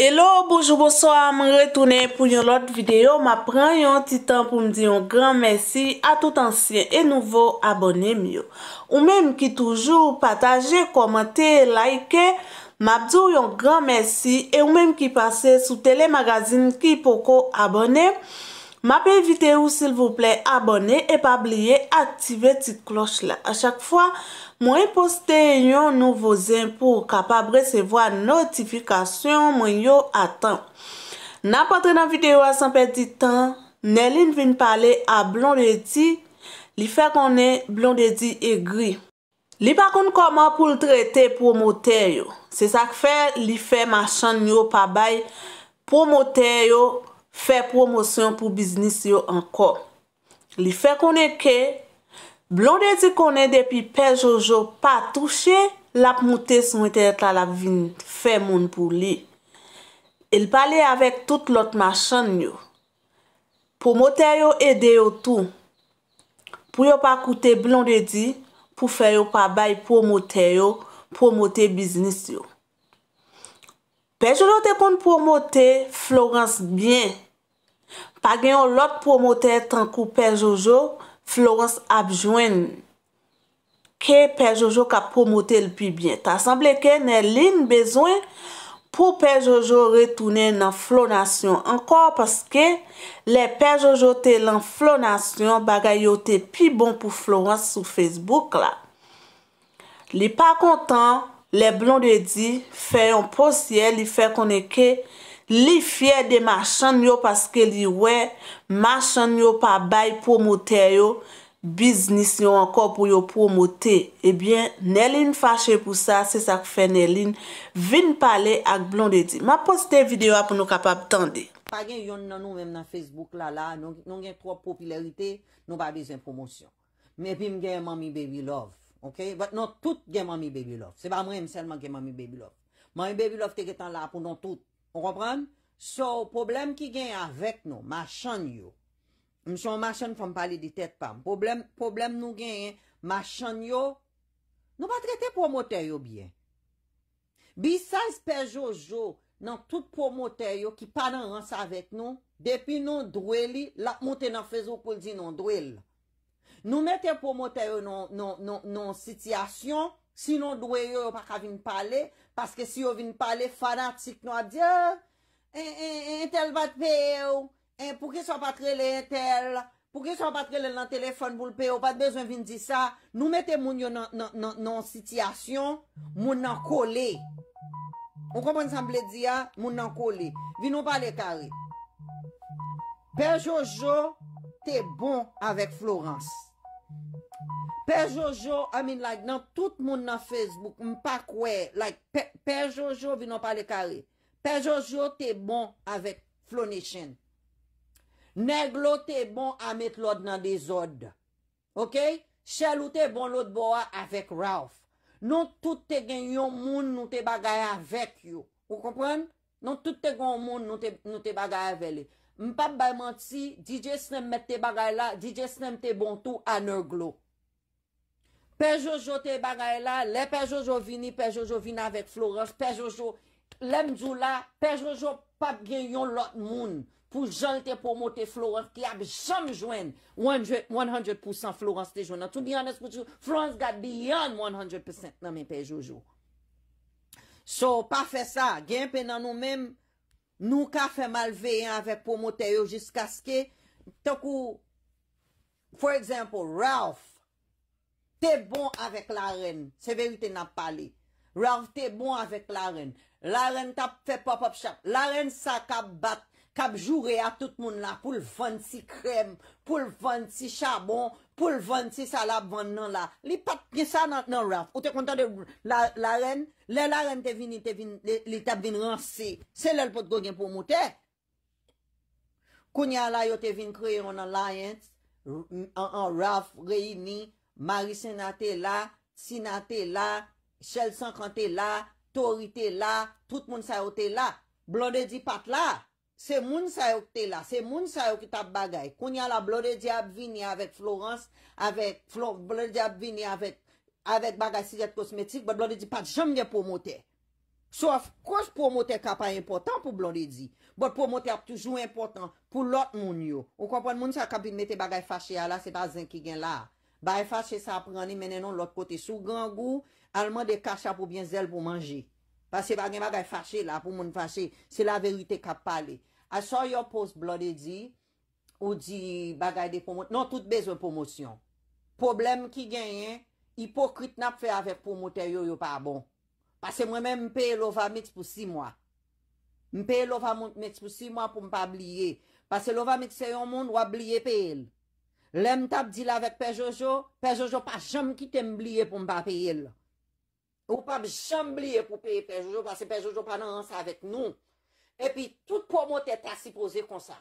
Hello, bonjour, bonsoir, mwen retoune pou yon lot videyo. Ma pren yon titan pou mdi yon gran mersi a tout ansyen e nouvo abonem yo. Ou menm ki toujou pataje, komente, like, ma bzou yon gran mersi e ou menm ki pase sou telemagazine ki poko abonem. Ma pe videyo sil vople abone e pa bliye aktive tit kloch la. A chak fwa, mwen poste yon nouvo zin pou kapab resevo a notifikasyon mwen yo atan. Na patre nan videyo a sanpe di tan, Nelene vin pale a blondeti, li fe konen blondeti e gri. Li pakoun koman pou l trete pou moter yo. Se sak fe, li fe machan yo pa bay pou moter yo. Fè promosyon pou biznis yo anko. Li fè konen ke, blondedi konen depi pe Jojo pa touche, la pou moutè sou mwen tè lè tala vin fè moun pou li. El pa lè avèk tout lot machan yo. Pou moutè yo edè yo tou. Pou yo pa koute blondedi, pou fè yo pa bay pou moutè yo, pou moutè biznis yo. Pe Jojo te kon promote, flogans bien. pa genyon lot promote tankou Pè Jojo, Florence apjwen. Ke Pè Jojo ka promote lpou biyen? Ta asamble ke ne lin bezwen pou Pè Jojo retounen nan Flonasyon. Ankor paske, le Pè Jojo te lan Flonasyon bagay yo te pi bon pou Florence sou Facebook la. Li pa kontan, le blond de di, fe yon posye, li fe koneke, li fye de machan yo paske li we, machan yo pa bay promote yo, biznis yo ankor pou yo promote, ebyen, Neline fache pou sa, se sa kou fe Neline, vin pale ak blondeti. Ma poste videyo apon nou kapap tande. Pag gen yon nan nou men nan Facebook la la, nou gen kwa popularite, nou ba dezen promosyon. Mepim gen mami baby love, ok, vat nou tout gen mami baby love, se ba mwen mselman gen mami baby love. Mami baby love teke tan la apon nou tout, On repran, sou problem ki genye avèk nou, machan yo. M son machan fèm pali di tèt pa. Problem nou genye, eh, machan yo, nou pa trete pwomote yo byen. Bisay spejo jo nan tout pwomote yo ki panan ans avèk nou, depi nou dwe li, lak mouten an fezo pou di nou dwe li. Nou mette pwomote yo nan non, non, non sityasyon, Sinon dwe yo yo pa ka vin pale, paske si yo vin pale fanatik nou a dje, entel eh, eh, eh, bat pe ou, pou ki sou patre le entel, pou ki sou patre le nan telefon pou l'pe ou, pat bezon vin di sa, nou mette moun yo nan sityasyon, moun nan kole. Ou komon sanble di ya, moun nan kole. Vin nou pale kare. Per Jojo, te bon avèk Florence. Pe Jojo, I mean like, nan tout moun nan Facebook, mpa kwe, like, Pe Jojo vi nan pale kare. Pe Jojo te bon avèk Flonishen. Nèglo te bon amèk lòd nan de zòd. Ok? Chalou te bon lòd bo a avèk Ralph. Non tout te gen yon moun nou te bagay avèk yo. Ou kompwen? Non tout te gen yon moun nou te bagay avèle. Mpa bayman ti, DJ Slem te bagay la, DJ Slem te bon tou anèglo. Pejoujou te bagay la, le pejoujou vini, pejoujou vina avèk Florent, pejoujou, lem djou la, pejoujou pap gen yon lot moun pou jante pou motè Florent, ki ap jom jwen 100% Florent te jwenn. To be honest with you, Florent got beyond 100% nan men pejoujou. So, pa fè sa, gen pe nan nou men, nou ka fè mal veyen avèk pou motè yon jis kaskè, to kou, for example, Ralph, Te bon avèk la ren. Se verite nap pale. Rav te bon avèk la ren. La ren tap fe popop chap. La ren sa kap bat. Kap jure a tout moun la pou l'vansi krem. Pou l'vansi chabon. Pou l'vansi salab vannan la. Li pat gisa nan raf. Ou te konta de la ren. Le la ren te vin, li tap vin ransi. Se lèl pot gogen pou moutè. Kounya la yo te vin kreye ronan la jens. An raf reyni. Mari Sina te la, Sina te la, Chelle San kan te la, Tori te la, tout moun sa yo te la. Blondie di pat la. Se moun sa yo te la, se moun sa yo ki tap bagay. Koun ya la Blondie di ap vini avet Florence, avet Blondie di ap vini avet bagay silet kosmetik, bot Blondie di pat jom nye pwomote. Sof, kos pwomote kapay important pou Blondie di, bot pwomote ap toujou important pou lot moun yo. Ou kompon moun sa kapin mette bagay fache ya la, se pa zin ki gen la. Ba e fache sa prani menenon lot kote sou gran gou, alman de kacha pou bien zel pou manji. Pase bagen bagay fache la pou moun fache, se la verite kap pale. Asan yon post blode di, ou di bagay de pomo, non tout bezon pomo syon. Problem ki genyen, hipokrit nap fe avek pomo teryo yo pa bon. Pase mwen men mpe el ovamit pou si mwa. Mpe el ovamit pou si mwa pou mpa blye. Pase l'ovamit se yon moun wap blye pe el. Le m tap di la vek Pe Jojo, Pe Jojo pa jom ki tem bliye pou m pa peye l. Ou pa jom bliye pou peye Pe Jojo, pase Pe Jojo pa nan ansa vek nou. E pi tout pou mote ta sipoze kon sa.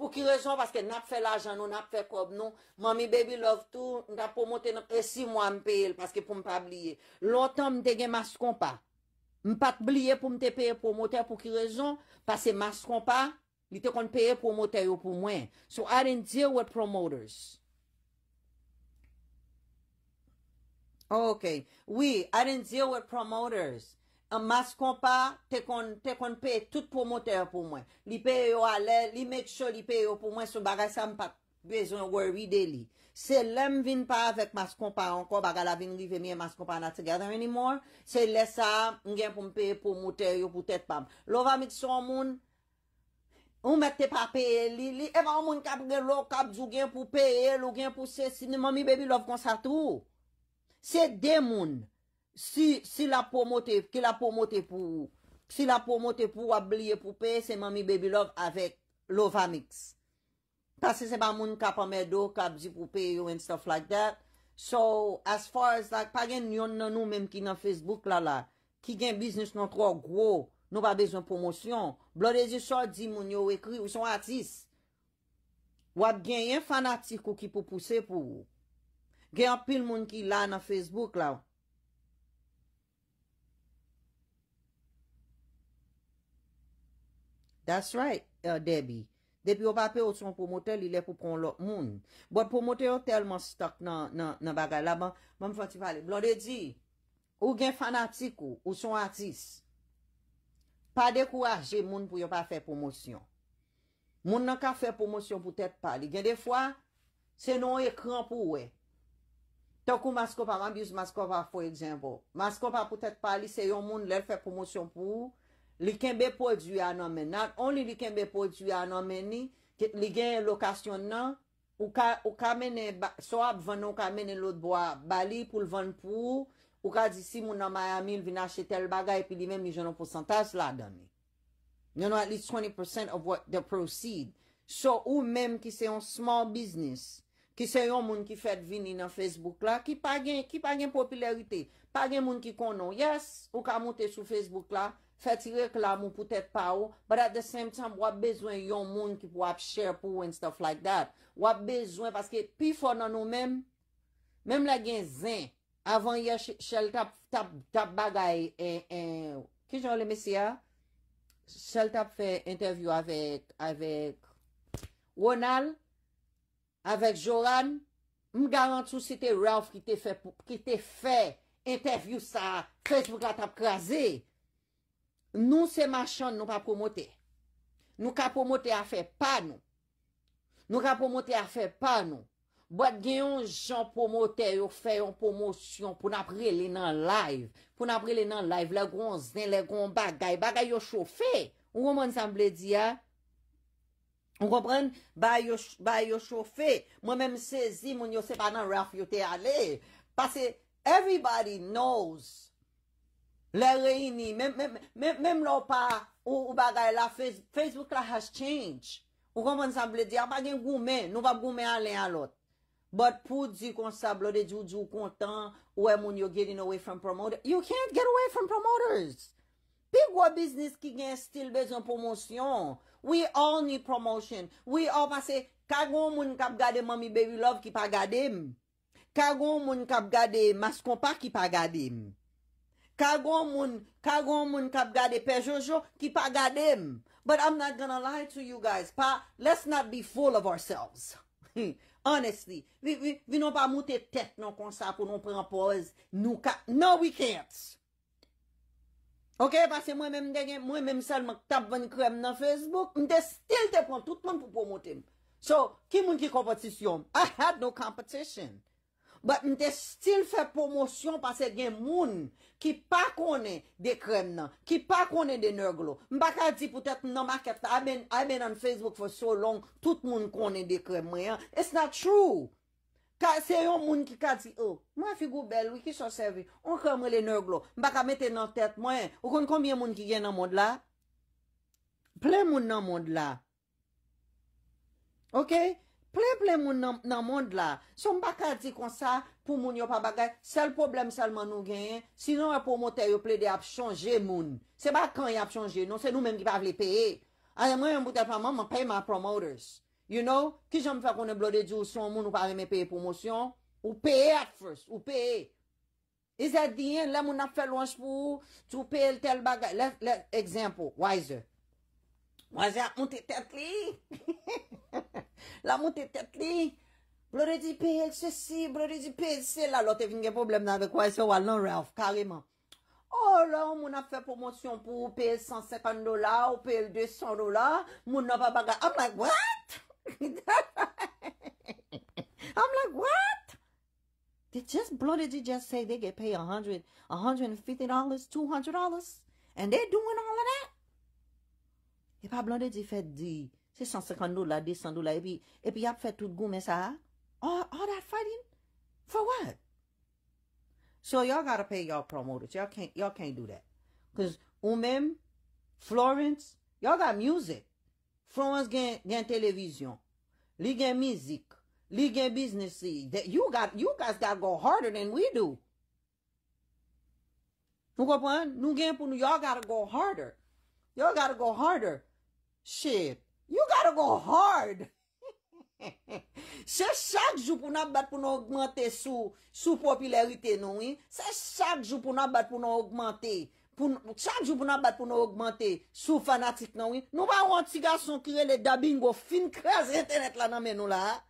Pou ki rejon, pase ke nap fe la jan nou, nap fe kob nou. Mami, baby, love, tou, m ta pou mote nan presi mwa m peye l, pase ke pou m pa bliye. Lontan m dege mas kon pa. M pat bliye pou m te peye pou mote, pou ki rejon, pase mas kon pa. Li te kon peye pou motè yo pou mwen. So, I didn't deal with promoters. Ok. Oui, I didn't deal with promoters. An mas kompa, te kon peye tout pou motè yo pou mwen. Li peye yo ale, li make sure li peye yo pou mwen, sou bagay sa m pa bezon yo worry daily. Se lem vin pa avèk mas kompa anko, bagay la vin li ve miye mas kompa na together anymore, se lè sa, m gen pou m peye pou motè yo pou tèt pam. Lo vami tso moun, Ou mèk te pa peye li li, eva ou moun kap gen lò, kap djou gen pou peye, lò gen pou se, si mami bebi lòv konsa tou. Se de moun, si la pou motè, ki la pou motè pou, si la pou motè pou wab liye pou peye, se mami bebi lòv avèk lòv amiks. Pase se ba moun kap amè do, kap djou pou peye yo, and stuff like that. So, as far as like, pa gen yon nanou menm ki nan Facebook lala, ki gen biznis nan tro gwo, Nou ba bezon promosyon. Blo de di so di moun yo ekri ou son atis. Wap gen yon fanatikou ki pou pousse pou. Gen apil moun ki la nan Facebook la. That's right, euh, Debbie. Depi wap apil ou son promoter li le pou pon lop moun. Bout promoter yo telman stok nan bagay. La ban, man bon, fwant ti pale. Blo de di, ou gen fanatikou ou son atis. pa dekou aje moun pou yon pa fè promosyon. Moun nan ka fè promosyon pou tèt pa li. Gen defwa, senon yon ekran pou we. Tokou maskop a man, biyous maskop a fò ekzenbo. Maskop a pou tèt pa li, se yon moun lè fè promosyon pou, li kenbe pou e djuyan nan men nan. On li li kenbe pou e djuyan nan men ni, li gen lokasyon nan, ou kamene, so ap venon kamene lout bo a bali pou lvan pou ou, Ou ka di si moun nan Mayamil vina achete l bagay, pi li men mi jenon pwosantaj la dani. Nyonon at least 20% of what the proceed. So ou menm ki se yon small business, ki se yon moun ki fet vin inan Facebook la, ki pa gen, ki pa gen popularite, pa gen moun ki konon, yes, ou ka moute sou Facebook la, feti reklam moun pwote pa ou, but at the same time, wap bezwen yon moun ki pou ap share pou, and stuff like that. Wap bezwen, paske pi fò nan nou menm, menm la gen zèn, Avon yè, chèl tap bagay, ki jò le mesia, chèl tap fè intervyou avèk Ronald, avèk Joran, m garant sou si te Ralph ki te fè intervyou sa Facebook la tap krasè. Nou se machan nou ka pwomote, nou ka pwomote a fè pan nou, nou ka pwomote a fè pan nou. Bwa gen yon jan pomo te, yon fè yon pomo syon pou napre li nan live. Pou napre li nan live, le gwan znen, le gwan bagay. Bagay yon chofe, ou waman zanble di ya? Ou waman, bagay yon chofe, mwen menm sezi mwen yose pa nan raf yote ale. Pase, everybody knows le reini. Mem lop pa, ou bagay la, Facebook la has changed. Ou waman zanble di ya, bagay yon goumen, nou vap goumen ale alot. But pou di kon sablo de djou djou kontan, wè moun you're getting away from promoter, you can't get away from promoters. Pi gwa biznis ki gen stil bejan promosyon. We all need promotion. We all pa se, kagoun moun kap gade mami baby love ki pa gade m. Kagoun moun kap gade mas kompa ki pa gade m. Kagoun moun kap gade pe jojo ki pa gade m. But I'm not gonna lie to you guys. Pa, let's not be full of ourselves. Hih! Honesty, vi nou pa moute tek nan konsa pou nou prempoz nou ka. No we can't. Ok, pase mwen men mdegen, mwen men msal mwen tab ven krem nan Facebook, mde still te kon tout mwen pou promote m. So, ki moun ki kompetisyon? I had no kompetisyon. Mwen te stil fè promosyon pasè gen moun ki pa konè de krem nan, ki pa konè de nèglo. Mwen baka di pou tèt nan ma kèftè, I've been on Facebook for so long, tout moun konè de krem mwen, it's not true. Se yon moun ki ka di, oh, mwen figou bel, wè ki so servi, on kon mwen le nèglo. Mwen baka mette nan tèt mwen, ou kon konbyen moun ki gen nan moun la? Plè moun nan moun la. Ok? Ple ple moun nan moun la, sou m baka di kon sa, pou moun yo pa bagay, sel problem salman nou gen, sinon a e pou moter yo ple de ap chanje moun. Se ba kan yo ap chanje, nou se nou menm ki pa avle peye. A yon mwen yon boutel pa moun, mwen pay ma promoters. You know, ki jom fè kon e blode di ou son moun, ou pa avle me peye promotion, ou peye at first, ou peye. E zè diyen, la moun ap fè lounj pou, tou peye l tel bagay. Le, le, ekzampo, wazè. Wazè ap moun te tet li. La moun te tet li, blon de di pe el se si, blon de di pe el se la, lote vinge problem nan de kwa se walan, Ralph, kareman. Oh la, moun a fe promosyon pou pe el 150 dola ou pe el 200 dola, moun nan pa bagay. I'm like, what? I'm like, what? They just, blon de di just say they get pay 100, 150 dolas, 200 dolas, and they doing all of that? E pa blon de di fet di? Se 150 do la, 200 do la, epi ap fè tout gou men sa ha? All that fighting? For what? So y'all gotta pay y'all promoters. Y'all can't do that. Kouz ou men, Florence, y'all got music. Florence gen televizyon. Li gen mizik. Li gen biznesi. You guys gotta go harder than we do. Nou gwen pou nou, y'all gotta go harder. Y'all gotta go harder. Shit. You gotta go hard. Se chak jou pou nan bat pou nan augmente sou popularite nou. Se chak jou pou nan bat pou nan augmente sou fanatik nou. Nou ba want si gason kire le dabingo fin kreze internet la nan men nou la.